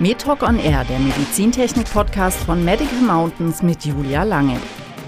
MedTalk on Air, der Medizintechnik-Podcast von Medical Mountains mit Julia Lange.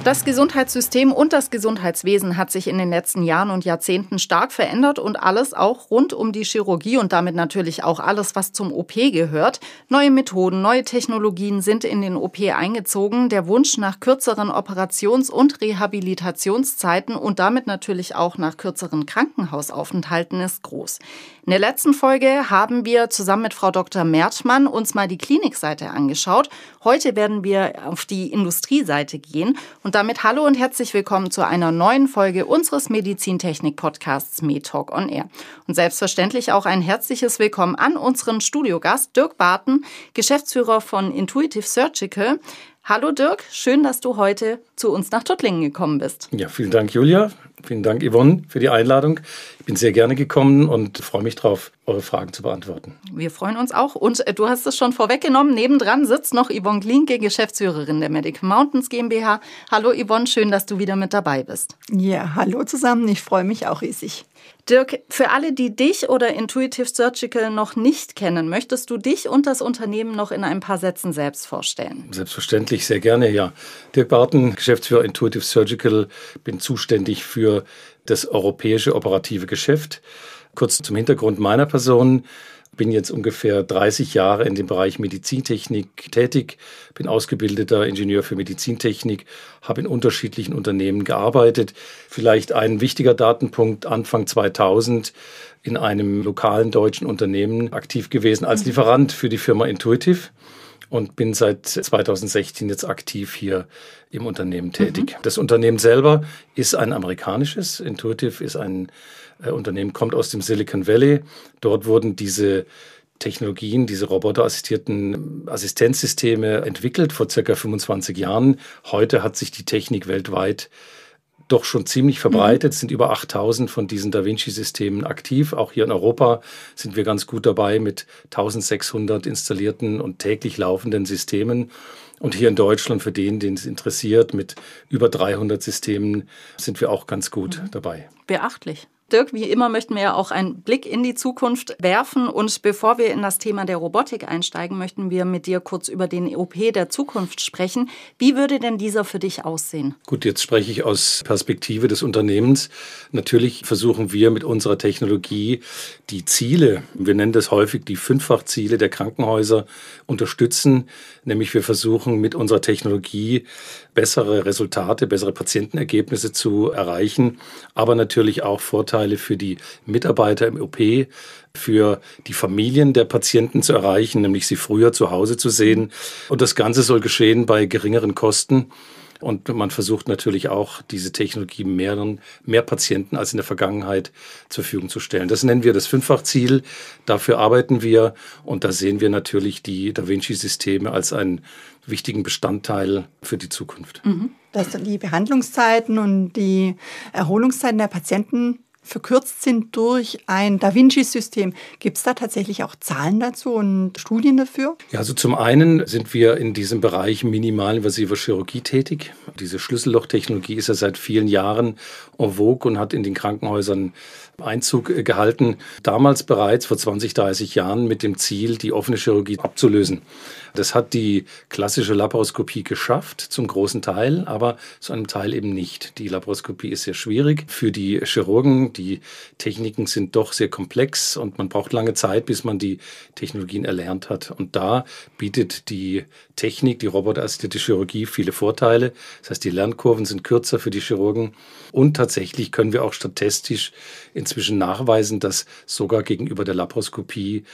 Das Gesundheitssystem und das Gesundheitswesen hat sich in den letzten Jahren und Jahrzehnten stark verändert und alles auch rund um die Chirurgie und damit natürlich auch alles, was zum OP gehört. Neue Methoden, neue Technologien sind in den OP eingezogen. Der Wunsch nach kürzeren Operations- und Rehabilitationszeiten und damit natürlich auch nach kürzeren Krankenhausaufenthalten ist groß. In der letzten Folge haben wir zusammen mit Frau Dr. Mertmann uns mal die Klinikseite angeschaut. Heute werden wir auf die Industrieseite gehen. Und damit hallo und herzlich willkommen zu einer neuen Folge unseres Medizintechnik-Podcasts MedTalk on Air. Und selbstverständlich auch ein herzliches Willkommen an unseren Studiogast Dirk Barton, Geschäftsführer von Intuitive Surgical. Hallo Dirk, schön, dass du heute zu uns nach Tuttlingen gekommen bist. Ja, vielen Dank, Julia. Vielen Dank, Yvonne, für die Einladung. Ich bin sehr gerne gekommen und freue mich drauf, eure Fragen zu beantworten. Wir freuen uns auch. Und äh, du hast es schon vorweggenommen. Nebendran sitzt noch Yvonne Glinke, Geschäftsführerin der Medic Mountains GmbH. Hallo Yvonne, schön, dass du wieder mit dabei bist. Ja, hallo zusammen. Ich freue mich auch riesig. Dirk, für alle, die dich oder Intuitive Surgical noch nicht kennen, möchtest du dich und das Unternehmen noch in ein paar Sätzen selbst vorstellen? Selbstverständlich, sehr gerne, ja. Dirk Barton, Geschäftsführer Intuitive Surgical, bin zuständig für für das europäische operative Geschäft. Kurz zum Hintergrund meiner Person. Ich Bin jetzt ungefähr 30 Jahre in dem Bereich Medizintechnik tätig, bin ausgebildeter Ingenieur für Medizintechnik, habe in unterschiedlichen Unternehmen gearbeitet. Vielleicht ein wichtiger Datenpunkt, Anfang 2000 in einem lokalen deutschen Unternehmen aktiv gewesen als mhm. Lieferant für die Firma Intuitive und bin seit 2016 jetzt aktiv hier im Unternehmen mhm. tätig. Mhm. Das Unternehmen selber ist ein amerikanisches. Intuitive ist ein äh, Unternehmen, kommt aus dem Silicon Valley. Dort wurden diese Technologien, diese roboterassistierten ähm, Assistenzsysteme entwickelt vor circa 25 Jahren. Heute hat sich die Technik weltweit äh, doch schon ziemlich verbreitet, mhm. sind über 8000 von diesen Da Vinci-Systemen aktiv. Auch hier in Europa sind wir ganz gut dabei mit 1600 installierten und täglich laufenden Systemen. Und hier in Deutschland, für den, den es interessiert, mit über 300 Systemen sind wir auch ganz gut mhm. dabei. Beachtlich. Dirk, wie immer möchten wir ja auch einen Blick in die Zukunft werfen. Und bevor wir in das Thema der Robotik einsteigen, möchten wir mit dir kurz über den e OP der Zukunft sprechen. Wie würde denn dieser für dich aussehen? Gut, jetzt spreche ich aus Perspektive des Unternehmens. Natürlich versuchen wir mit unserer Technologie die Ziele, wir nennen das häufig die Fünffachziele der Krankenhäuser, unterstützen. Nämlich wir versuchen mit unserer Technologie bessere Resultate, bessere Patientenergebnisse zu erreichen, aber natürlich auch Vorteile Vorteile für die Mitarbeiter im OP, für die Familien der Patienten zu erreichen, nämlich sie früher zu Hause zu sehen. Und das Ganze soll geschehen bei geringeren Kosten. Und man versucht natürlich auch, diese Technologie mehreren, mehr Patienten als in der Vergangenheit zur Verfügung zu stellen. Das nennen wir das Fünffachziel. Dafür arbeiten wir. Und da sehen wir natürlich die Da Vinci-Systeme als einen wichtigen Bestandteil für die Zukunft. Mhm. Dass die Behandlungszeiten und die Erholungszeiten der Patienten verkürzt sind durch ein Da Vinci-System. Gibt es da tatsächlich auch Zahlen dazu und Studien dafür? Ja, also zum einen sind wir in diesem Bereich minimalinvasiver Chirurgie tätig. Diese Schlüssellochtechnologie ist ja seit vielen Jahren en vogue und hat in den Krankenhäusern Einzug äh, gehalten. Damals bereits vor 20, 30 Jahren mit dem Ziel, die offene Chirurgie abzulösen. Das hat die klassische Laparoskopie geschafft, zum großen Teil, aber zu einem Teil eben nicht. Die Laparoskopie ist sehr schwierig für die Chirurgen. Die Techniken sind doch sehr komplex und man braucht lange Zeit, bis man die Technologien erlernt hat. Und da bietet die Technik, die roboterassistierte Chirurgie, viele Vorteile. Das heißt, die Lernkurven sind kürzer für die Chirurgen. Und tatsächlich können wir auch statistisch inzwischen nachweisen, dass sogar gegenüber der Laparoskopie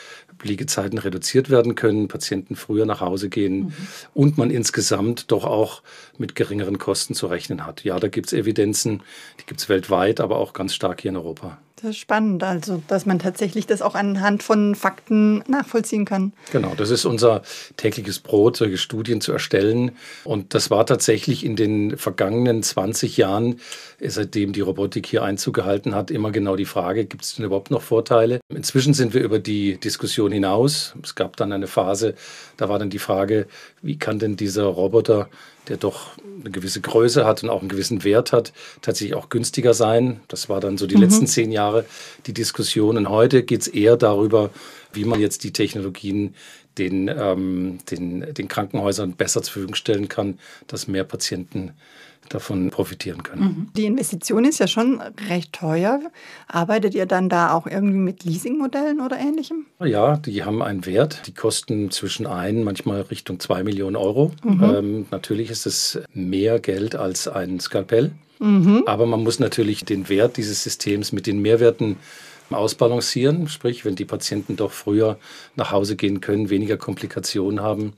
Liegezeiten reduziert werden können, Patienten früher nach Hause gehen mhm. und man insgesamt doch auch mit geringeren Kosten zu rechnen hat. Ja, da gibt es Evidenzen, die gibt es weltweit, aber auch ganz stark hier in Europa. Das ist spannend, also dass man tatsächlich das auch anhand von Fakten nachvollziehen kann. Genau, das ist unser tägliches Brot, solche Studien zu erstellen. Und das war tatsächlich in den vergangenen 20 Jahren, äh, seitdem die Robotik hier Einzug gehalten hat, immer genau die Frage, gibt es denn überhaupt noch Vorteile? Inzwischen sind wir über die Diskussion hinaus. Es gab dann eine Phase, da war dann die Frage, wie kann denn dieser Roboter der doch eine gewisse Größe hat und auch einen gewissen Wert hat, tatsächlich auch günstiger sein. Das war dann so die mhm. letzten zehn Jahre die Diskussion. Und heute geht es eher darüber, wie man jetzt die Technologien den, ähm, den, den Krankenhäusern besser zur Verfügung stellen kann, dass mehr Patienten davon profitieren können. Mhm. Die Investition ist ja schon recht teuer. Arbeitet ihr dann da auch irgendwie mit Leasingmodellen oder ähnlichem? Ja, die haben einen Wert. Die kosten zwischen ein, manchmal Richtung zwei Millionen Euro. Mhm. Ähm, natürlich ist es mehr Geld als ein Skalpell. Mhm. Aber man muss natürlich den Wert dieses Systems mit den Mehrwerten ausbalancieren. Sprich, wenn die Patienten doch früher nach Hause gehen können, weniger Komplikationen haben,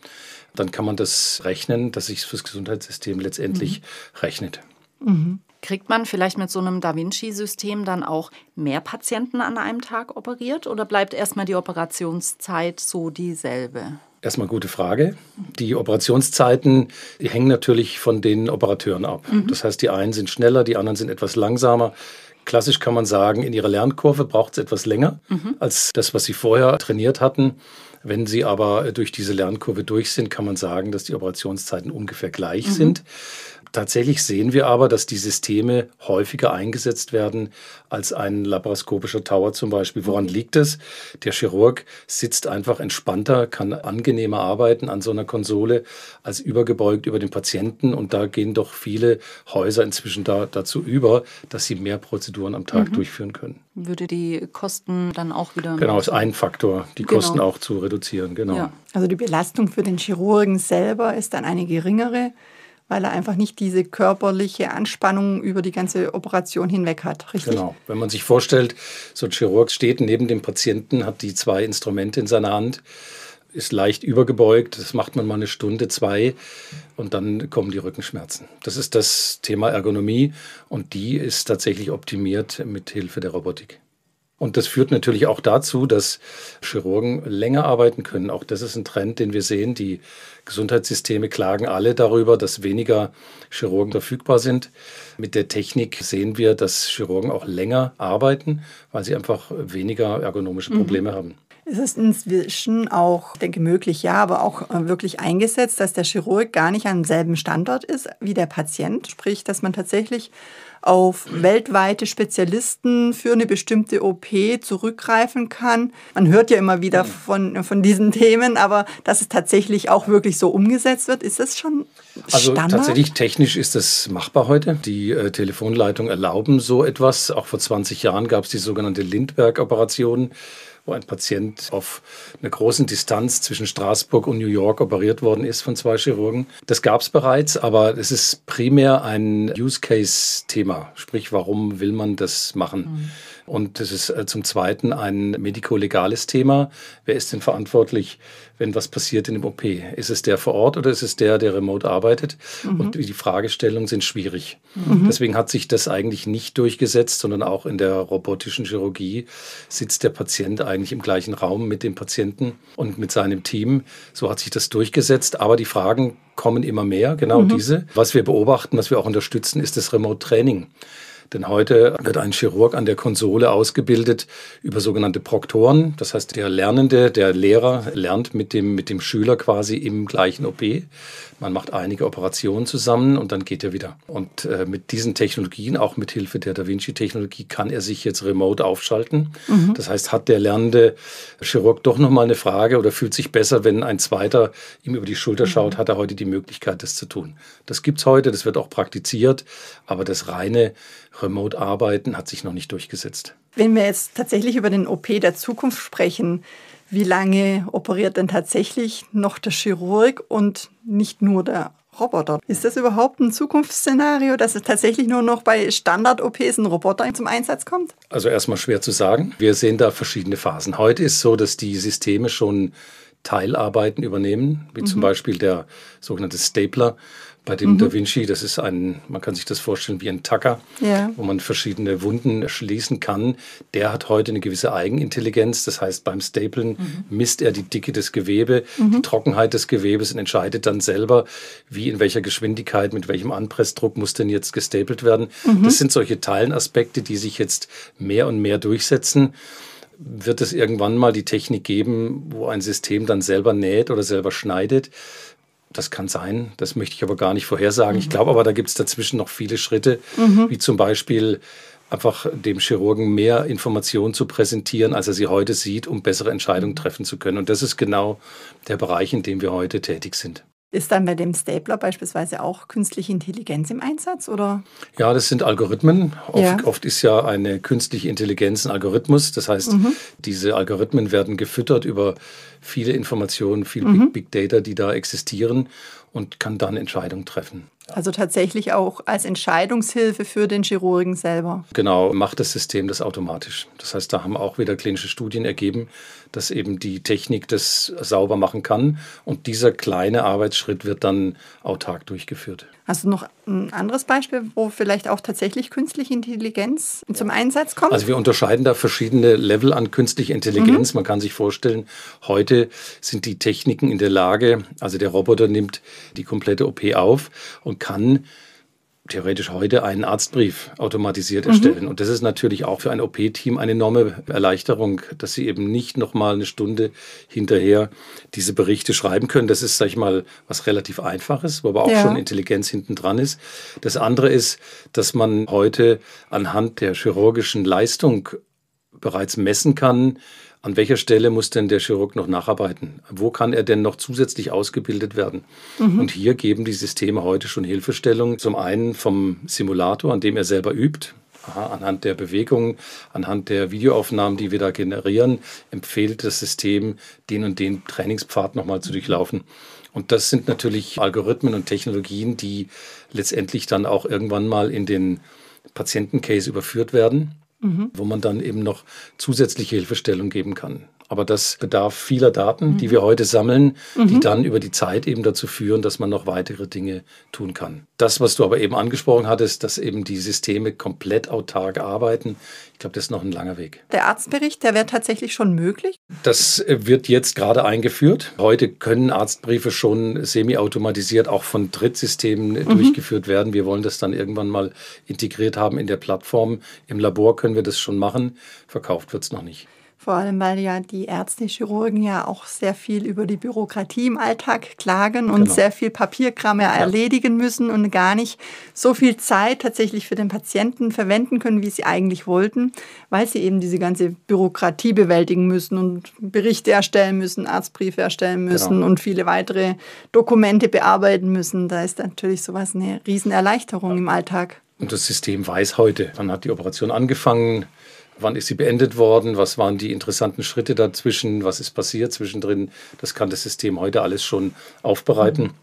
dann kann man das rechnen, dass sich fürs Gesundheitssystem letztendlich mhm. rechnet. Mhm. Kriegt man vielleicht mit so einem Da Vinci-System dann auch mehr Patienten an einem Tag operiert oder bleibt erstmal die Operationszeit so dieselbe? Erstmal gute Frage. Die Operationszeiten die hängen natürlich von den Operateuren ab. Mhm. Das heißt, die einen sind schneller, die anderen sind etwas langsamer. Klassisch kann man sagen, in ihrer Lernkurve braucht es etwas länger mhm. als das, was sie vorher trainiert hatten. Wenn sie aber äh, durch diese Lernkurve durch sind, kann man sagen, dass die Operationszeiten ungefähr gleich mhm. sind. Tatsächlich sehen wir aber, dass die Systeme häufiger eingesetzt werden als ein laparoskopischer Tower zum Beispiel. Woran mhm. liegt es? Der Chirurg sitzt einfach entspannter, kann angenehmer arbeiten an so einer Konsole als übergebeugt über den Patienten. Und da gehen doch viele Häuser inzwischen da, dazu über, dass sie mehr Prozeduren am Tag mhm. durchführen können. Würde die Kosten dann auch wieder. Genau, ist ein Faktor, die genau. Kosten auch zu reduzieren. Genau. Ja. Also die Belastung für den Chirurgen selber ist dann eine geringere weil er einfach nicht diese körperliche Anspannung über die ganze Operation hinweg hat. Richtig? Genau. Wenn man sich vorstellt, so ein Chirurg steht neben dem Patienten, hat die zwei Instrumente in seiner Hand, ist leicht übergebeugt, das macht man mal eine Stunde, zwei und dann kommen die Rückenschmerzen. Das ist das Thema Ergonomie und die ist tatsächlich optimiert mit Hilfe der Robotik. Und das führt natürlich auch dazu, dass Chirurgen länger arbeiten können. Auch das ist ein Trend, den wir sehen. Die Gesundheitssysteme klagen alle darüber, dass weniger Chirurgen verfügbar sind. Mit der Technik sehen wir, dass Chirurgen auch länger arbeiten, weil sie einfach weniger ergonomische mhm. Probleme mhm. haben. Es ist inzwischen auch, denke möglich, ja, aber auch äh, wirklich eingesetzt, dass der Chirurg gar nicht am selben Standort ist wie der Patient. Sprich, dass man tatsächlich auf weltweite Spezialisten für eine bestimmte OP zurückgreifen kann. Man hört ja immer wieder mhm. von, von diesen Themen, aber dass es tatsächlich auch wirklich so umgesetzt wird, ist das schon also tatsächlich technisch ist das machbar heute. Die äh, Telefonleitungen erlauben so etwas. Auch vor 20 Jahren gab es die sogenannte Lindberg-Operation wo ein Patient auf einer großen Distanz zwischen Straßburg und New York operiert worden ist von zwei Chirurgen. Das gab es bereits, aber es ist primär ein Use-Case-Thema. Sprich, warum will man das machen? Mhm. Und das ist äh, zum Zweiten ein medikolegales Thema. Wer ist denn verantwortlich, wenn was passiert in dem OP? Ist es der vor Ort oder ist es der, der remote arbeitet? Mhm. Und die Fragestellungen sind schwierig. Mhm. Deswegen hat sich das eigentlich nicht durchgesetzt, sondern auch in der robotischen Chirurgie sitzt der Patient eigentlich im gleichen Raum mit dem Patienten und mit seinem Team. So hat sich das durchgesetzt. Aber die Fragen kommen immer mehr, genau mhm. diese. Was wir beobachten, was wir auch unterstützen, ist das Remote Training. Denn heute wird ein Chirurg an der Konsole ausgebildet über sogenannte Proktoren. Das heißt, der Lernende, der Lehrer lernt mit dem, mit dem Schüler quasi im gleichen OP. Man macht einige Operationen zusammen und dann geht er wieder. Und äh, mit diesen Technologien, auch mit Hilfe der Da Vinci-Technologie, kann er sich jetzt remote aufschalten. Mhm. Das heißt, hat der lernende Chirurg doch nochmal eine Frage oder fühlt sich besser, wenn ein zweiter ihm über die Schulter mhm. schaut, hat er heute die Möglichkeit, das zu tun. Das gibt es heute, das wird auch praktiziert, aber das reine Remote-Arbeiten hat sich noch nicht durchgesetzt. Wenn wir jetzt tatsächlich über den OP der Zukunft sprechen, wie lange operiert denn tatsächlich noch der Chirurg und nicht nur der Roboter? Ist das überhaupt ein Zukunftsszenario, dass es tatsächlich nur noch bei Standard-OPs ein Roboter zum Einsatz kommt? Also erstmal schwer zu sagen. Wir sehen da verschiedene Phasen. Heute ist so, dass die Systeme schon Teilarbeiten übernehmen, wie mhm. zum Beispiel der sogenannte Stapler. Bei dem mhm. Da Vinci, das ist ein, man kann sich das vorstellen wie ein Tacker, ja. wo man verschiedene Wunden schließen kann. Der hat heute eine gewisse Eigenintelligenz. Das heißt, beim Stapeln mhm. misst er die Dicke des Gewebe, mhm. die Trockenheit des Gewebes und entscheidet dann selber, wie in welcher Geschwindigkeit, mit welchem Anpressdruck muss denn jetzt gestapelt werden. Mhm. Das sind solche Teilenaspekte, die sich jetzt mehr und mehr durchsetzen wird es irgendwann mal die Technik geben, wo ein System dann selber näht oder selber schneidet das kann sein, das möchte ich aber gar nicht vorhersagen. Mhm. Ich glaube aber, da gibt es dazwischen noch viele Schritte, mhm. wie zum Beispiel einfach dem Chirurgen mehr Informationen zu präsentieren, als er sie heute sieht, um bessere Entscheidungen mhm. treffen zu können. Und das ist genau der Bereich, in dem wir heute tätig sind. Ist dann bei dem Stapler beispielsweise auch künstliche Intelligenz im Einsatz? Oder? Ja, das sind Algorithmen. Oft, ja. oft ist ja eine künstliche Intelligenz ein Algorithmus. Das heißt, mhm. diese Algorithmen werden gefüttert über viele Informationen, viel mhm. Big, Big Data, die da existieren und kann dann Entscheidungen treffen. Also tatsächlich auch als Entscheidungshilfe für den Chirurgen selber. Genau, macht das System das automatisch. Das heißt, da haben auch wieder klinische Studien ergeben, dass eben die Technik das sauber machen kann. Und dieser kleine Arbeitsschritt wird dann autark durchgeführt. Hast du noch ein anderes Beispiel, wo vielleicht auch tatsächlich künstliche Intelligenz ja. zum Einsatz kommt? Also wir unterscheiden da verschiedene Level an künstlicher Intelligenz. Mhm. Man kann sich vorstellen, heute sind die Techniken in der Lage, also der Roboter nimmt die komplette OP auf und kann theoretisch heute einen Arztbrief automatisiert mhm. erstellen. Mhm. Und das ist natürlich auch für ein OP-Team eine enorme Erleichterung, dass sie eben nicht nochmal eine Stunde hinterher diese Berichte schreiben können. Das ist, sag ich mal, was relativ einfaches, wo aber auch ja. schon Intelligenz hinten dran ist. Das andere ist, dass man heute anhand der chirurgischen Leistung bereits messen kann, an welcher Stelle muss denn der Chirurg noch nacharbeiten? Wo kann er denn noch zusätzlich ausgebildet werden? Mhm. Und hier geben die Systeme heute schon Hilfestellung. Zum einen vom Simulator, an dem er selber übt. Aha, anhand der Bewegungen, anhand der Videoaufnahmen, die wir da generieren, empfiehlt das System, den und den Trainingspfad nochmal zu durchlaufen. Und das sind natürlich Algorithmen und Technologien, die letztendlich dann auch irgendwann mal in den Patientencase überführt werden mhm. wo man dann eben noch zusätzliche Hilfestellung geben kann. Aber das bedarf vieler Daten, mhm. die wir heute sammeln, mhm. die dann über die Zeit eben dazu führen, dass man noch weitere Dinge tun kann. Das, was du aber eben angesprochen hattest, dass eben die Systeme komplett autark arbeiten, ich glaube, das ist noch ein langer Weg. Der Arztbericht, der wäre tatsächlich schon möglich? Das äh, wird jetzt gerade eingeführt. Heute können Arztbriefe schon semi-automatisiert auch von Drittsystemen äh, mhm. durchgeführt werden. Wir wollen das dann irgendwann mal integriert haben in der Plattform. Im Labor können wir das schon machen. Verkauft wird es noch nicht. Vor allem, weil ja die Ärzte, Chirurgen ja auch sehr viel über die Bürokratie im Alltag klagen und genau. sehr viel Papierkram ja. erledigen müssen und gar nicht so viel Zeit tatsächlich für den Patienten verwenden können, wie sie eigentlich wollten, weil sie eben diese ganze Bürokratie bewältigen müssen und Berichte erstellen müssen, Arztbriefe erstellen genau. müssen genau. und viele weitere Dokumente bearbeiten müssen. Da ist natürlich sowas eine Riesenerleichterung ja. im Alltag. Und das System weiß heute, wann hat die Operation angefangen, wann ist sie beendet worden, was waren die interessanten Schritte dazwischen, was ist passiert zwischendrin. Das kann das System heute alles schon aufbereiten. Mhm.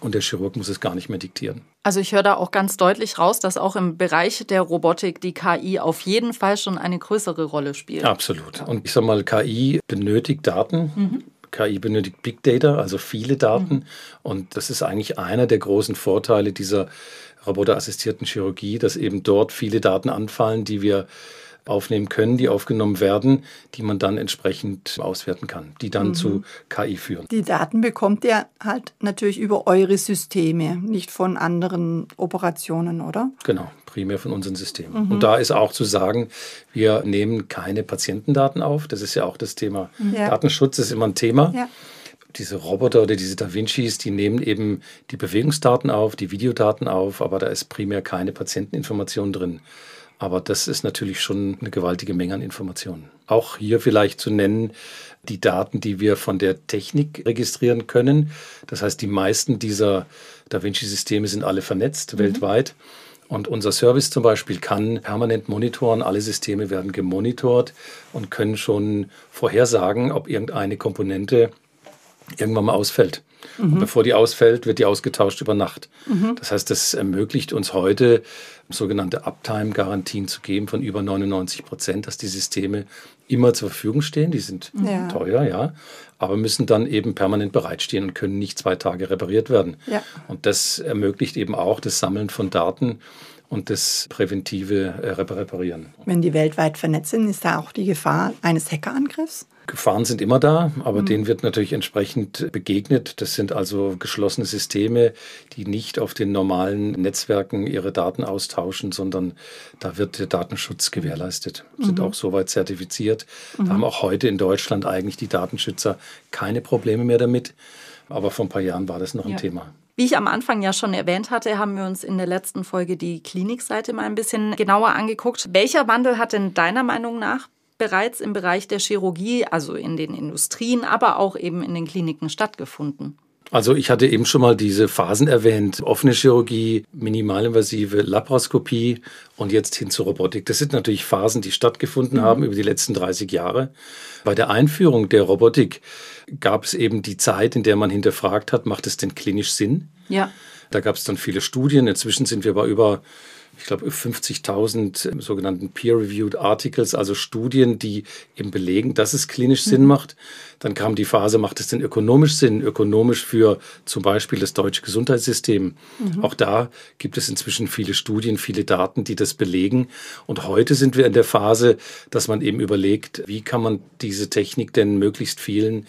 Und der Chirurg muss es gar nicht mehr diktieren. Also ich höre da auch ganz deutlich raus, dass auch im Bereich der Robotik die KI auf jeden Fall schon eine größere Rolle spielt. Absolut. Und ich sage mal, KI benötigt Daten. Mhm. KI benötigt Big Data, also viele Daten. Mhm. Und das ist eigentlich einer der großen Vorteile dieser roboterassistierten Chirurgie, dass eben dort viele Daten anfallen, die wir aufnehmen können, die aufgenommen werden, die man dann entsprechend auswerten kann, die dann mhm. zu KI führen. Die Daten bekommt ihr halt natürlich über eure Systeme, nicht von anderen Operationen, oder? Genau, primär von unseren Systemen. Mhm. Und da ist auch zu sagen, wir nehmen keine Patientendaten auf. Das ist ja auch das Thema. Mhm. Ja. Datenschutz ist immer ein Thema. Ja diese Roboter oder diese Da Vincis, die nehmen eben die Bewegungsdaten auf, die Videodaten auf, aber da ist primär keine Patienteninformation drin. Aber das ist natürlich schon eine gewaltige Menge an Informationen. Auch hier vielleicht zu nennen die Daten, die wir von der Technik registrieren können. Das heißt, die meisten dieser Da Vinci-Systeme sind alle vernetzt mhm. weltweit. Und unser Service zum Beispiel kann permanent monitoren. Alle Systeme werden gemonitort und können schon vorhersagen, ob irgendeine Komponente irgendwann mal ausfällt. Mhm. bevor die ausfällt, wird die ausgetauscht über Nacht. Mhm. Das heißt, das ermöglicht uns heute sogenannte Uptime-Garantien zu geben von über 99 Prozent, dass die Systeme immer zur Verfügung stehen. Die sind ja. teuer, ja, aber müssen dann eben permanent bereitstehen und können nicht zwei Tage repariert werden. Ja. Und das ermöglicht eben auch das Sammeln von Daten und das präventive äh, Reparieren. Wenn die weltweit vernetzt sind, ist da auch die Gefahr eines Hackerangriffs? Gefahren sind immer da, aber mhm. denen wird natürlich entsprechend begegnet. Das sind also geschlossene Systeme, die nicht auf den normalen Netzwerken ihre Daten austauschen, sondern da wird der Datenschutz gewährleistet. Mhm. Sind auch soweit zertifiziert. Mhm. Da haben auch heute in Deutschland eigentlich die Datenschützer keine Probleme mehr damit. Aber vor ein paar Jahren war das noch ein Thema. Wie ich am Anfang ja schon erwähnt hatte, haben wir uns in der letzten Folge die Klinikseite mal ein bisschen genauer angeguckt. Welcher Wandel hat denn deiner Meinung nach bereits im Bereich der Chirurgie, also in den Industrien, aber auch eben in den Kliniken stattgefunden. Also ich hatte eben schon mal diese Phasen erwähnt, offene Chirurgie, minimalinvasive Laparoskopie und jetzt hin zur Robotik. Das sind natürlich Phasen, die stattgefunden mhm. haben über die letzten 30 Jahre. Bei der Einführung der Robotik gab es eben die Zeit, in der man hinterfragt hat, macht es denn klinisch Sinn? Ja. Da gab es dann viele Studien. Inzwischen sind wir bei über ich glaube, 50.000 sogenannten Peer-Reviewed Articles, also Studien, die eben belegen, dass es klinisch Sinn mhm. macht. Dann kam die Phase, macht es denn ökonomisch Sinn? Ökonomisch für zum Beispiel das deutsche Gesundheitssystem. Mhm. Auch da gibt es inzwischen viele Studien, viele Daten, die das belegen. Und heute sind wir in der Phase, dass man eben überlegt, wie kann man diese Technik denn möglichst vielen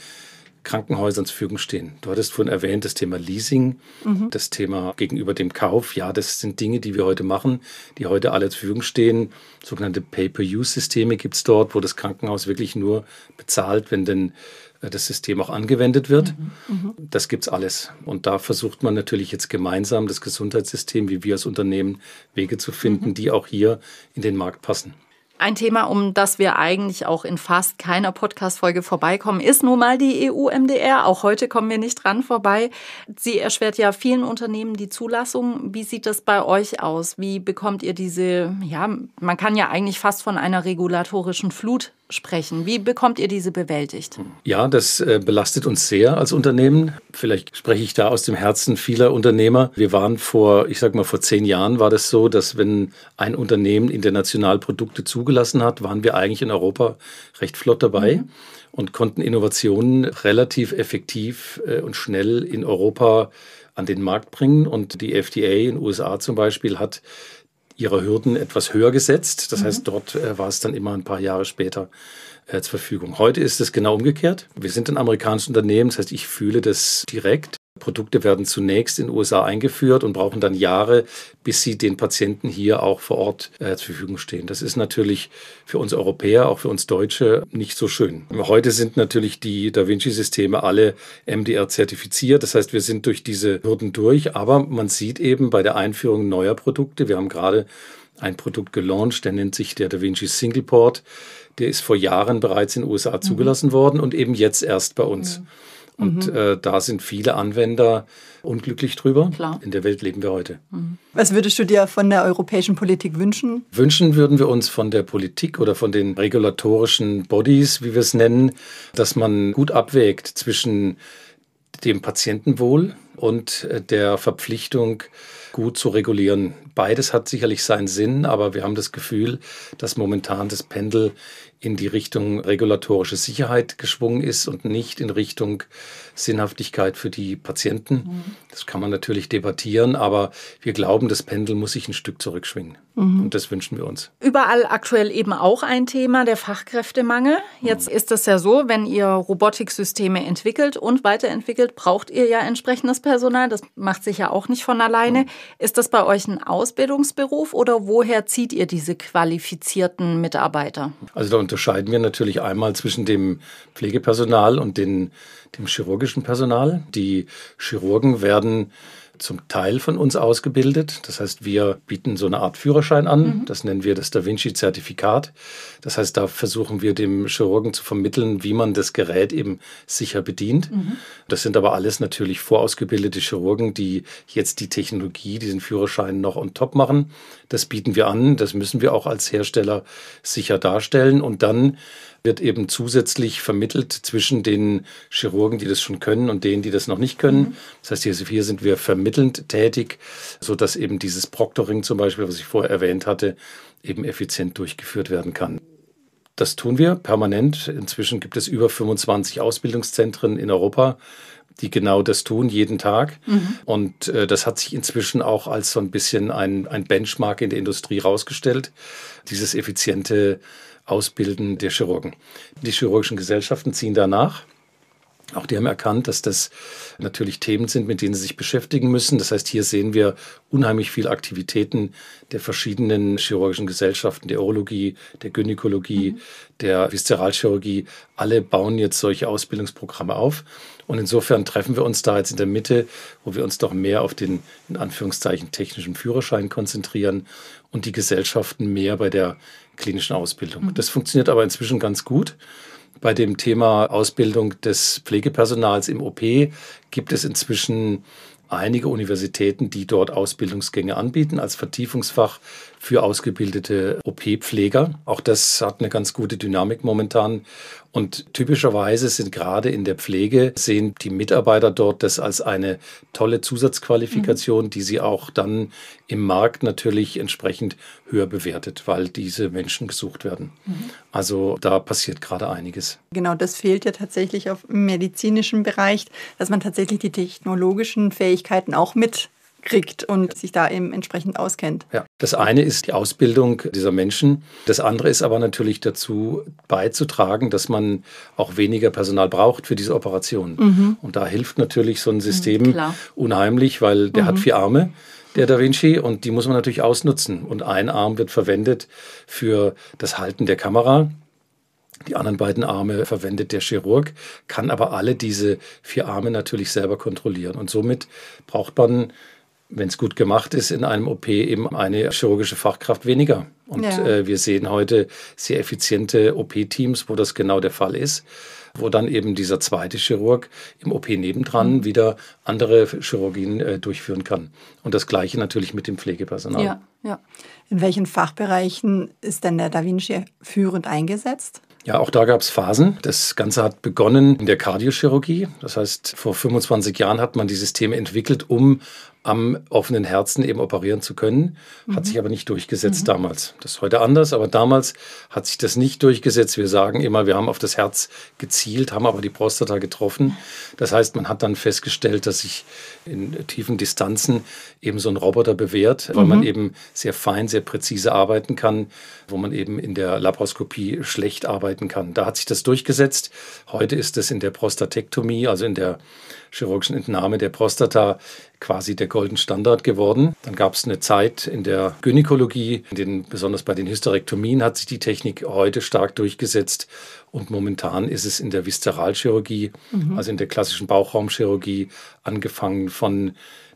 Krankenhäusern zur Verfügung stehen. Du hattest vorhin erwähnt, das Thema Leasing, mhm. das Thema gegenüber dem Kauf. Ja, das sind Dinge, die wir heute machen, die heute alle zur Verfügung stehen. Sogenannte Pay-per-Use-Systeme gibt es dort, wo das Krankenhaus wirklich nur bezahlt, wenn denn äh, das System auch angewendet wird. Mhm. Mhm. Das gibt's alles. Und da versucht man natürlich jetzt gemeinsam das Gesundheitssystem, wie wir als Unternehmen, Wege zu finden, mhm. die auch hier in den Markt passen. Ein Thema, um das wir eigentlich auch in fast keiner Podcast-Folge vorbeikommen, ist nun mal die EU-MDR. Auch heute kommen wir nicht dran vorbei. Sie erschwert ja vielen Unternehmen die Zulassung. Wie sieht das bei euch aus? Wie bekommt ihr diese, ja, man kann ja eigentlich fast von einer regulatorischen Flut sprechen. Wie bekommt ihr diese bewältigt? Ja, das äh, belastet uns sehr als Unternehmen. Vielleicht spreche ich da aus dem Herzen vieler Unternehmer. Wir waren vor, ich sage mal, vor zehn Jahren war das so, dass wenn ein Unternehmen international Produkte zugelassen hat, waren wir eigentlich in Europa recht flott dabei. Mhm. Und konnten Innovationen relativ effektiv äh, und schnell in Europa an den Markt bringen. Und die FDA in den USA zum Beispiel hat ihre Hürden etwas höher gesetzt. Das mhm. heißt, dort äh, war es dann immer ein paar Jahre später äh, zur Verfügung. Heute ist es genau umgekehrt. Wir sind ein amerikanisches Unternehmen, das heißt, ich fühle das direkt. Produkte werden zunächst in den USA eingeführt und brauchen dann Jahre, bis sie den Patienten hier auch vor Ort äh, zur Verfügung stehen. Das ist natürlich für uns Europäer, auch für uns Deutsche, nicht so schön. Heute sind natürlich die Da Vinci-Systeme alle MDR-zertifiziert. Das heißt, wir sind durch diese Hürden durch. Aber man sieht eben bei der Einführung neuer Produkte, wir haben gerade ein Produkt gelauncht, der nennt sich der Da Vinci Singleport. Der ist vor Jahren bereits in den USA mhm. zugelassen mhm. worden und eben jetzt erst bei uns. Mhm. Und mhm. äh, da sind viele Anwender unglücklich drüber. Klar. In der Welt leben wir heute. Mhm. Was würdest du dir von der europäischen Politik wünschen? Wünschen würden wir uns von der Politik oder von den regulatorischen Bodies, wie wir es nennen, dass man gut abwägt zwischen dem Patientenwohl und äh, der Verpflichtung, gut zu regulieren. Beides hat sicherlich seinen Sinn, aber wir haben das Gefühl, dass momentan das Pendel in die Richtung regulatorische Sicherheit geschwungen ist und nicht in Richtung Sinnhaftigkeit für die Patienten. Mhm. Das kann man natürlich debattieren, aber wir glauben, das Pendel muss sich ein Stück zurückschwingen. Mhm. Und das wünschen wir uns. Überall aktuell eben auch ein Thema, der Fachkräftemangel. Jetzt mhm. ist es ja so, wenn ihr Robotiksysteme entwickelt und weiterentwickelt, braucht ihr ja entsprechendes Personal. Das macht sich ja auch nicht von alleine. Mhm. Ist das bei euch ein Ausbildungsberuf oder woher zieht ihr diese qualifizierten Mitarbeiter? Also unterscheiden wir natürlich einmal zwischen dem Pflegepersonal und den, dem chirurgischen Personal. Die Chirurgen werden zum Teil von uns ausgebildet. Das heißt, wir bieten so eine Art Führerschein an. Mhm. Das nennen wir das Da Vinci-Zertifikat. Das heißt, da versuchen wir dem Chirurgen zu vermitteln, wie man das Gerät eben sicher bedient. Mhm. Das sind aber alles natürlich vorausgebildete Chirurgen, die jetzt die Technologie, diesen Führerschein noch on top machen. Das bieten wir an. Das müssen wir auch als Hersteller sicher darstellen. Und dann wird eben zusätzlich vermittelt zwischen den Chirurgen, die das schon können und denen, die das noch nicht können. Mhm. Das heißt, hier sind wir vermittelnd tätig, sodass eben dieses Proctoring zum Beispiel, was ich vorher erwähnt hatte, eben effizient durchgeführt werden kann. Das tun wir permanent. Inzwischen gibt es über 25 Ausbildungszentren in Europa, die genau das tun, jeden Tag. Mhm. Und äh, das hat sich inzwischen auch als so ein bisschen ein, ein Benchmark in der Industrie herausgestellt, dieses effiziente Ausbilden der Chirurgen. Die chirurgischen Gesellschaften ziehen danach. Auch die haben erkannt, dass das natürlich Themen sind, mit denen sie sich beschäftigen müssen. Das heißt, hier sehen wir unheimlich viele Aktivitäten der verschiedenen chirurgischen Gesellschaften, der Urologie, der Gynäkologie, mhm. der Viszeralchirurgie. Alle bauen jetzt solche Ausbildungsprogramme auf. Und insofern treffen wir uns da jetzt in der Mitte, wo wir uns doch mehr auf den, in Anführungszeichen, technischen Führerschein konzentrieren und die Gesellschaften mehr bei der klinischen Ausbildung. Mhm. Das funktioniert aber inzwischen ganz gut. Bei dem Thema Ausbildung des Pflegepersonals im OP gibt es inzwischen einige Universitäten, die dort Ausbildungsgänge anbieten als Vertiefungsfach für ausgebildete OP-Pfleger. Auch das hat eine ganz gute Dynamik momentan. Und typischerweise sind gerade in der Pflege, sehen die Mitarbeiter dort das als eine tolle Zusatzqualifikation, mhm. die sie auch dann im Markt natürlich entsprechend höher bewertet, weil diese Menschen gesucht werden. Mhm. Also da passiert gerade einiges. Genau, das fehlt ja tatsächlich auf medizinischem Bereich, dass man tatsächlich die technologischen Fähigkeiten auch mit kriegt und sich da eben entsprechend auskennt. Ja, das eine ist die Ausbildung dieser Menschen. Das andere ist aber natürlich dazu beizutragen, dass man auch weniger Personal braucht für diese Operation. Mhm. Und da hilft natürlich so ein mhm, System mhm, unheimlich, weil der mhm. hat vier Arme der mhm. Da Vinci und die muss man natürlich ausnutzen. Und ein Arm wird verwendet für das Halten der Kamera. Die anderen beiden Arme verwendet der Chirurg, kann aber alle diese vier Arme natürlich selber kontrollieren. Und somit braucht man wenn es gut gemacht ist, in einem OP eben eine chirurgische Fachkraft weniger. Und ja. äh, wir sehen heute sehr effiziente OP-Teams, wo das genau der Fall ist, wo dann eben dieser zweite Chirurg im OP nebendran mhm. wieder andere Chirurgien äh, durchführen kann. Und das gleiche natürlich mit dem Pflegepersonal. Ja, ja. In welchen Fachbereichen ist denn der Da Vinci führend eingesetzt? Ja, auch da gab es Phasen. Das Ganze hat begonnen in der Kardiochirurgie. Das heißt, vor 25 Jahren hat man die Systeme entwickelt, um am offenen Herzen eben operieren zu können, mhm. hat sich aber nicht durchgesetzt mhm. damals. Das ist heute anders, aber damals hat sich das nicht durchgesetzt. Wir sagen immer, wir haben auf das Herz gezielt, haben aber die Prostata getroffen. Das heißt, man hat dann festgestellt, dass sich in tiefen Distanzen eben so ein Roboter bewährt, weil mhm. man eben sehr fein, sehr präzise arbeiten kann, wo man eben in der Laparoskopie schlecht arbeiten kann. Da hat sich das durchgesetzt. Heute ist es in der Prostatektomie, also in der chirurgischen Entnahme der Prostata, quasi der Golden Standard geworden. Dann gab es eine Zeit in der Gynäkologie, in den, besonders bei den Hysterektomien hat sich die Technik heute stark durchgesetzt. Und momentan ist es in der Viszeralchirurgie, mhm. also in der klassischen Bauchraumchirurgie, angefangen von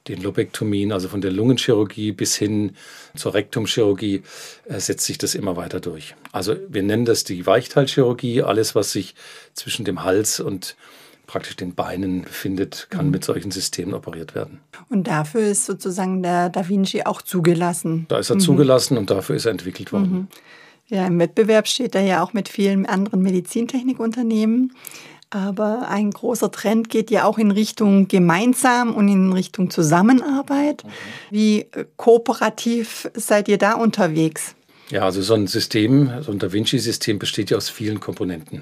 den Lobektomien, also von der Lungenchirurgie bis hin zur Rektumchirurgie, äh, setzt sich das immer weiter durch. Also wir nennen das die Weichteilchirurgie, alles, was sich zwischen dem Hals und praktisch den Beinen befindet, kann mhm. mit solchen Systemen operiert werden. Und dafür ist sozusagen der Da Vinci auch zugelassen. Da ist er mhm. zugelassen und dafür ist er entwickelt worden. Mhm. Ja, im Wettbewerb steht er ja auch mit vielen anderen Medizintechnikunternehmen. Aber ein großer Trend geht ja auch in Richtung gemeinsam und in Richtung Zusammenarbeit. Mhm. Wie äh, kooperativ seid ihr da unterwegs? Ja, also so ein System, so ein Da Vinci-System besteht ja aus vielen Komponenten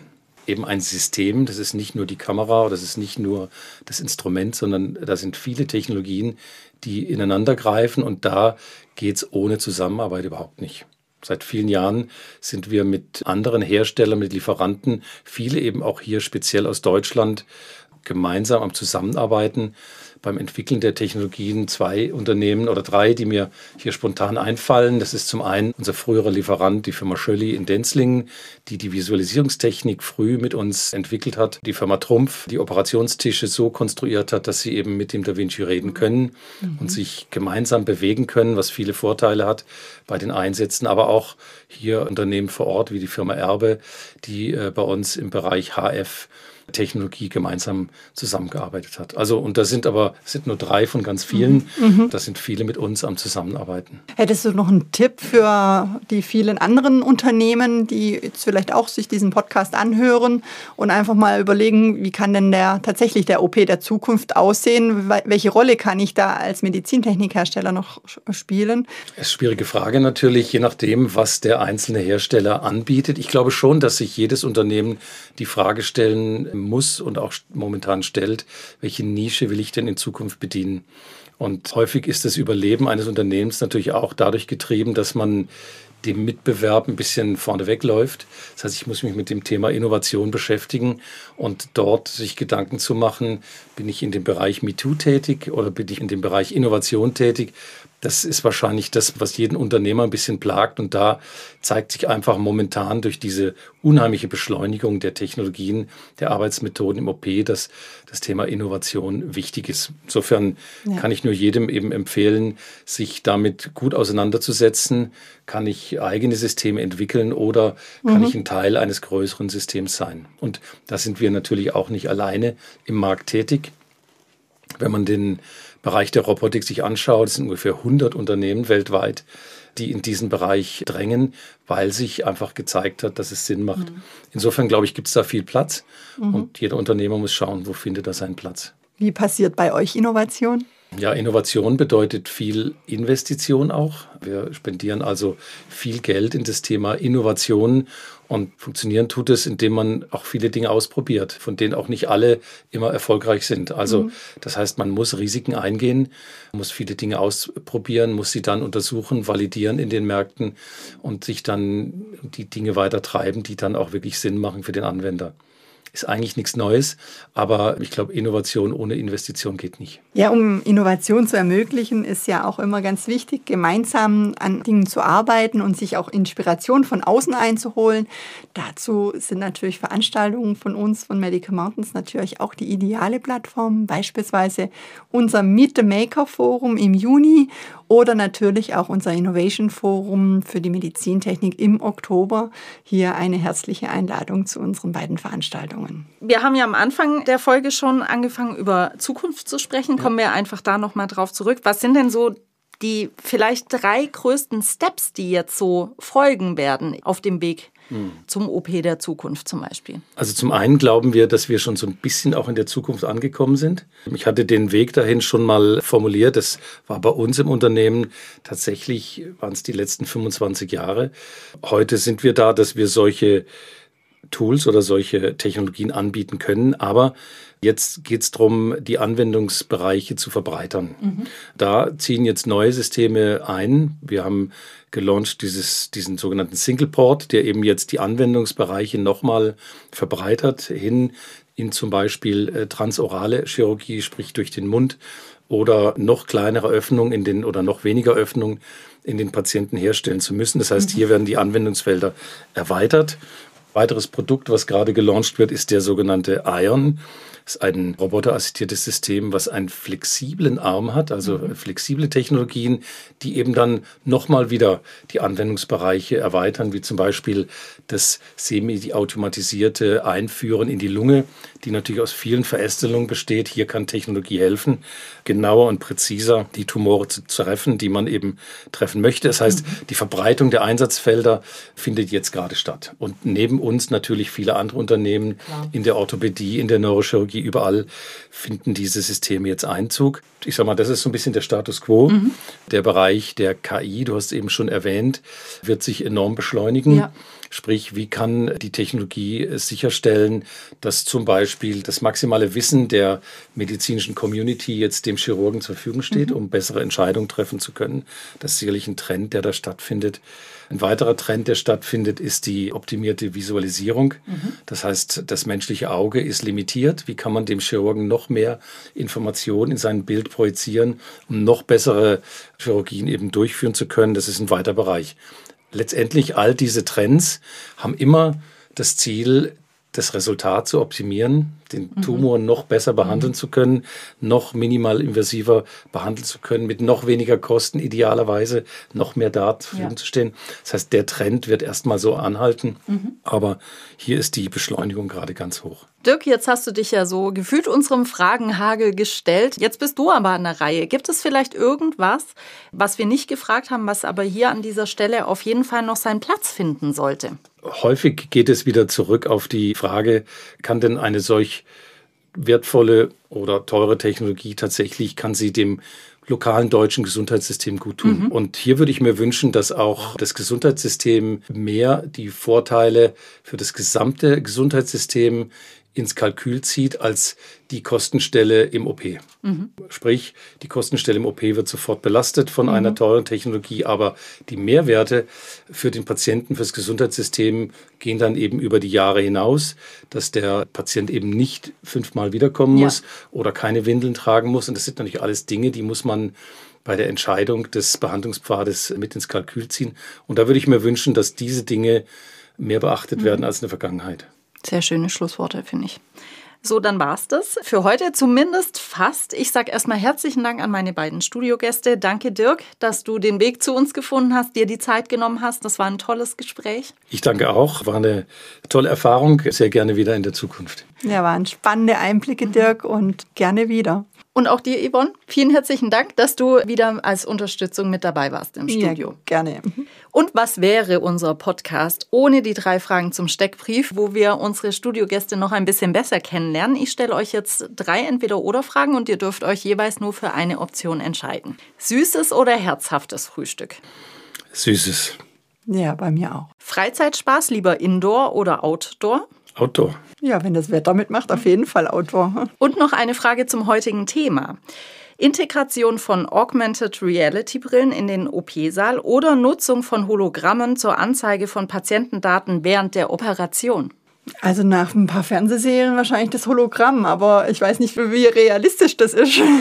eben ein System. Das ist nicht nur die Kamera, oder das ist nicht nur das Instrument, sondern da sind viele Technologien, die ineinander greifen und da geht es ohne Zusammenarbeit überhaupt nicht. Seit vielen Jahren sind wir mit anderen Herstellern, mit Lieferanten, viele eben auch hier speziell aus Deutschland, gemeinsam am Zusammenarbeiten beim Entwickeln der Technologien zwei Unternehmen oder drei, die mir hier spontan einfallen. Das ist zum einen unser früherer Lieferant, die Firma Schölli in Denzlingen, die die Visualisierungstechnik früh mit uns entwickelt hat. Die Firma Trumpf, die Operationstische so konstruiert hat, dass sie eben mit dem Da Vinci reden können mhm. und sich gemeinsam bewegen können, was viele Vorteile hat bei den Einsätzen. Aber auch hier Unternehmen vor Ort wie die Firma Erbe, die äh, bei uns im Bereich HF Technologie gemeinsam zusammengearbeitet hat. Also, und das sind aber sind nur drei von ganz vielen. Mhm. Das sind viele mit uns am Zusammenarbeiten. Hättest du noch einen Tipp für die vielen anderen Unternehmen, die jetzt vielleicht auch sich diesen Podcast anhören und einfach mal überlegen, wie kann denn der tatsächlich der OP der Zukunft aussehen? Welche Rolle kann ich da als Medizintechnikhersteller noch spielen? Das ist eine schwierige Frage natürlich, je nachdem, was der einzelne Hersteller anbietet. Ich glaube schon, dass sich jedes Unternehmen die Frage stellen muss und auch momentan stellt, welche Nische will ich denn in Zukunft bedienen? Und häufig ist das Überleben eines Unternehmens natürlich auch dadurch getrieben, dass man dem Mitbewerb ein bisschen vorne wegläuft. Das heißt, ich muss mich mit dem Thema Innovation beschäftigen und dort sich Gedanken zu machen, bin ich in dem Bereich MeToo tätig oder bin ich in dem Bereich Innovation tätig? Das ist wahrscheinlich das, was jeden Unternehmer ein bisschen plagt. Und da zeigt sich einfach momentan durch diese unheimliche Beschleunigung der Technologien, der Arbeitsmethoden im OP, dass das Thema Innovation wichtig ist. Insofern ja. kann ich nur jedem eben empfehlen, sich damit gut auseinanderzusetzen. Kann ich eigene Systeme entwickeln oder kann mhm. ich ein Teil eines größeren Systems sein? Und da sind wir natürlich auch nicht alleine im Markt tätig. Wenn man den Bereich der Robotik sich anschaut, es sind ungefähr 100 Unternehmen weltweit, die in diesen Bereich drängen, weil sich einfach gezeigt hat, dass es Sinn macht. Mhm. Insofern glaube ich, gibt es da viel Platz mhm. und jeder Unternehmer muss schauen, wo findet er seinen Platz. Wie passiert bei euch Innovation? Ja, Innovation bedeutet viel Investition auch. Wir spendieren also viel Geld in das Thema Innovation und funktionieren tut es, indem man auch viele Dinge ausprobiert, von denen auch nicht alle immer erfolgreich sind. Also mhm. das heißt, man muss Risiken eingehen, muss viele Dinge ausprobieren, muss sie dann untersuchen, validieren in den Märkten und sich dann die Dinge weiter treiben, die dann auch wirklich Sinn machen für den Anwender ist eigentlich nichts Neues. Aber ich glaube, Innovation ohne Investition geht nicht. Ja, um Innovation zu ermöglichen, ist ja auch immer ganz wichtig, gemeinsam an Dingen zu arbeiten und sich auch Inspiration von außen einzuholen. Dazu sind natürlich Veranstaltungen von uns, von Medical Mountains, natürlich auch die ideale Plattform. Beispielsweise unser Meet the Maker Forum im Juni oder natürlich auch unser Innovation Forum für die Medizintechnik im Oktober. Hier eine herzliche Einladung zu unseren beiden Veranstaltungen. Wir haben ja am Anfang der Folge schon angefangen, über Zukunft zu sprechen. Kommen wir einfach da nochmal drauf zurück. Was sind denn so die vielleicht drei größten Steps, die jetzt so folgen werden auf dem Weg zum OP der Zukunft zum Beispiel? Also zum einen glauben wir, dass wir schon so ein bisschen auch in der Zukunft angekommen sind. Ich hatte den Weg dahin schon mal formuliert. Das war bei uns im Unternehmen tatsächlich, waren es die letzten 25 Jahre. Heute sind wir da, dass wir solche Tools oder solche Technologien anbieten können, aber Jetzt geht es darum, die Anwendungsbereiche zu verbreitern. Mhm. Da ziehen jetzt neue Systeme ein. Wir haben gelauncht dieses, diesen sogenannten Single Port, der eben jetzt die Anwendungsbereiche nochmal verbreitert hin in zum Beispiel äh, transorale Chirurgie, sprich durch den Mund oder noch kleinere Öffnungen in den oder noch weniger Öffnungen in den Patienten herstellen zu müssen. Das heißt, mhm. hier werden die Anwendungsfelder erweitert Weiteres Produkt, was gerade gelauncht wird, ist der sogenannte Iron. Das ist ein roboterassistiertes System, was einen flexiblen Arm hat, also mhm. flexible Technologien, die eben dann nochmal wieder die Anwendungsbereiche erweitern, wie zum Beispiel das semi-automatisierte Einführen in die Lunge, die natürlich aus vielen Verästelungen besteht. Hier kann Technologie helfen, genauer und präziser die Tumore zu treffen, die man eben treffen möchte. Das heißt, mhm. die Verbreitung der Einsatzfelder findet jetzt gerade statt. Und neben uns natürlich viele andere Unternehmen Klar. in der Orthopädie, in der Neurochirurgie, überall finden diese Systeme jetzt Einzug. Ich sage mal, das ist so ein bisschen der Status quo. Mhm. Der Bereich der KI, du hast es eben schon erwähnt, wird sich enorm beschleunigen. Ja. Sprich, wie kann die Technologie äh, sicherstellen, dass zum Beispiel das maximale Wissen der medizinischen Community jetzt dem Chirurgen zur Verfügung steht, mhm. um bessere Entscheidungen treffen zu können. Das ist sicherlich ein Trend, der da stattfindet. Ein weiterer Trend, der stattfindet, ist die optimierte Visualisierung. Mhm. Das heißt, das menschliche Auge ist limitiert. Wie kann man dem Chirurgen noch mehr Informationen in sein Bild projizieren, um noch bessere Chirurgien eben durchführen zu können? Das ist ein weiter Bereich letztendlich all diese Trends haben immer das Ziel, das Resultat zu optimieren, den mhm. Tumor noch besser behandeln mhm. zu können, noch minimal invasiver behandeln zu können, mit noch weniger Kosten, idealerweise noch mehr Daten zur Verfügung ja. zu stehen. Das heißt, der Trend wird erstmal so anhalten, mhm. aber hier ist die Beschleunigung gerade ganz hoch. Dirk, jetzt hast du dich ja so gefühlt unserem Fragenhagel gestellt. Jetzt bist du aber an der Reihe. Gibt es vielleicht irgendwas, was wir nicht gefragt haben, was aber hier an dieser Stelle auf jeden Fall noch seinen Platz finden sollte? häufig geht es wieder zurück auf die Frage, kann denn eine solch wertvolle oder teure Technologie tatsächlich, kann sie dem lokalen deutschen Gesundheitssystem gut tun. Mhm. Und hier würde ich mir wünschen, dass auch das Gesundheitssystem mehr die Vorteile für das gesamte Gesundheitssystem ins Kalkül zieht als die Kostenstelle im OP. Mhm. Sprich, die Kostenstelle im OP wird sofort belastet von mhm. einer teuren Technologie, aber die Mehrwerte für den Patienten, fürs Gesundheitssystem gehen dann eben über die Jahre hinaus, dass der Patient eben nicht fünfmal wiederkommen ja. muss oder keine Windeln tragen muss. Und das sind natürlich alles Dinge, die muss man bei der Entscheidung des Behandlungspfades mit ins Kalkül ziehen. Und da würde ich mir wünschen, dass diese Dinge mehr beachtet mhm. werden als in der Vergangenheit. Sehr schöne Schlussworte, finde ich. So, dann war's das. Für heute zumindest fast. Ich sage erstmal herzlichen Dank an meine beiden Studiogäste. Danke, Dirk, dass du den Weg zu uns gefunden hast, dir die Zeit genommen hast. Das war ein tolles Gespräch. Ich danke auch. War eine tolle Erfahrung. Sehr gerne wieder in der Zukunft. Ja, waren spannende Einblicke, Dirk, und gerne wieder. Und auch dir, Yvonne, vielen herzlichen Dank, dass du wieder als Unterstützung mit dabei warst im Studio. Ja, gerne. Und was wäre unser Podcast ohne die drei Fragen zum Steckbrief, wo wir unsere Studiogäste noch ein bisschen besser kennenlernen? Ich stelle euch jetzt drei Entweder-Oder-Fragen und ihr dürft euch jeweils nur für eine Option entscheiden. Süßes oder herzhaftes Frühstück? Süßes. Ja, bei mir auch. Freizeitspaß lieber Indoor oder Outdoor? Outdoor. Ja, wenn das Wetter mitmacht, auf jeden Fall Outdoor. Und noch eine Frage zum heutigen Thema. Integration von Augmented Reality Brillen in den OP-Saal oder Nutzung von Hologrammen zur Anzeige von Patientendaten während der Operation. Also nach ein paar Fernsehserien wahrscheinlich das Hologramm, aber ich weiß nicht, wie realistisch das ist.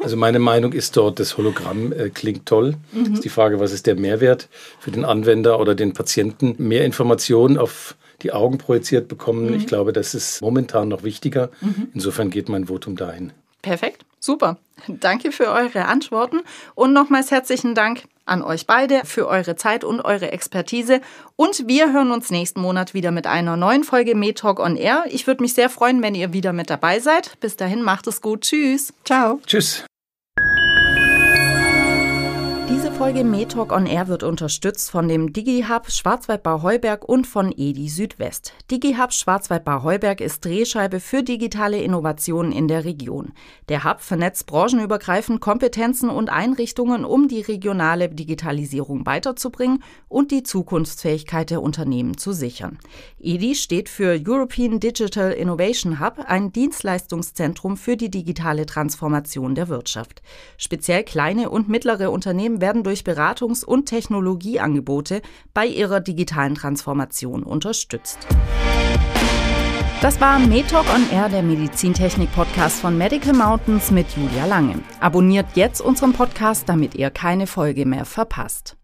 Also meine Meinung ist dort, das Hologramm äh, klingt toll. Mhm. Ist die Frage, was ist der Mehrwert für den Anwender oder den Patienten? Mehr Informationen auf die Augen projiziert bekommen. Mhm. Ich glaube, das ist momentan noch wichtiger. Mhm. Insofern geht mein Votum dahin. Perfekt. Super. Danke für eure Antworten und nochmals herzlichen Dank an euch beide für eure Zeit und eure Expertise. Und wir hören uns nächsten Monat wieder mit einer neuen Folge MedTalk on Air. Ich würde mich sehr freuen, wenn ihr wieder mit dabei seid. Bis dahin macht es gut. Tschüss. Ciao. Tschüss. Folge MeTalk on Air wird unterstützt von dem DigiHub Schwarzwaldbau Heuberg und von EDI Südwest. DigiHub Schwarzwaldbau Heuberg ist Drehscheibe für digitale Innovationen in der Region. Der Hub vernetzt branchenübergreifend Kompetenzen und Einrichtungen, um die regionale Digitalisierung weiterzubringen und die Zukunftsfähigkeit der Unternehmen zu sichern. EDI steht für European Digital Innovation Hub, ein Dienstleistungszentrum für die digitale Transformation der Wirtschaft. Speziell kleine und mittlere Unternehmen werden durch durch Beratungs- und Technologieangebote bei ihrer digitalen Transformation unterstützt. Das war MedTalk on Air, der Medizintechnik-Podcast von Medical Mountains mit Julia Lange. Abonniert jetzt unseren Podcast, damit ihr keine Folge mehr verpasst.